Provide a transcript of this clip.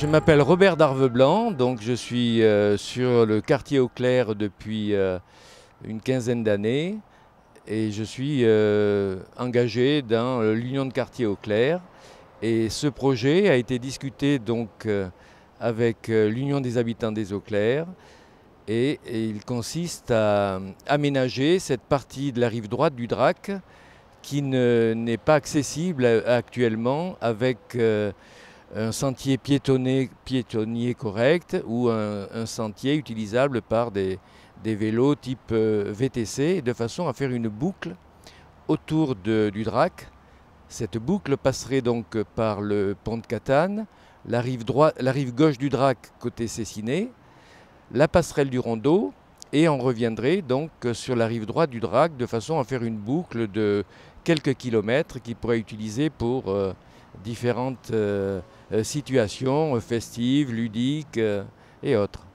je m'appelle Robert Darveblanc, donc je suis euh, sur le quartier Eau-Claire depuis euh, une quinzaine d'années et je suis euh, engagé dans l'Union de quartier Eau-Claire Et ce projet a été discuté donc avec l'Union des habitants des Eaux Claires et, il consiste à aménager cette partie de la rive droite du Drac qui n'est pas accessible actuellement avec un sentier piétonnier correct ou un, sentier utilisable par des, vélos type euh, VTC de façon à faire une boucle autour du Drac. Cette boucle passerait donc par le pont de Catane, la rive, droite, la rive gauche du Drac côté Cessiné, la passerelle du Rondeau et on reviendrait donc sur la rive droite du Drac de façon à faire une boucle de quelques kilomètres qui pourrait utiliser pour euh, différentes euh, euh, situations euh, festives, ludiques et autres.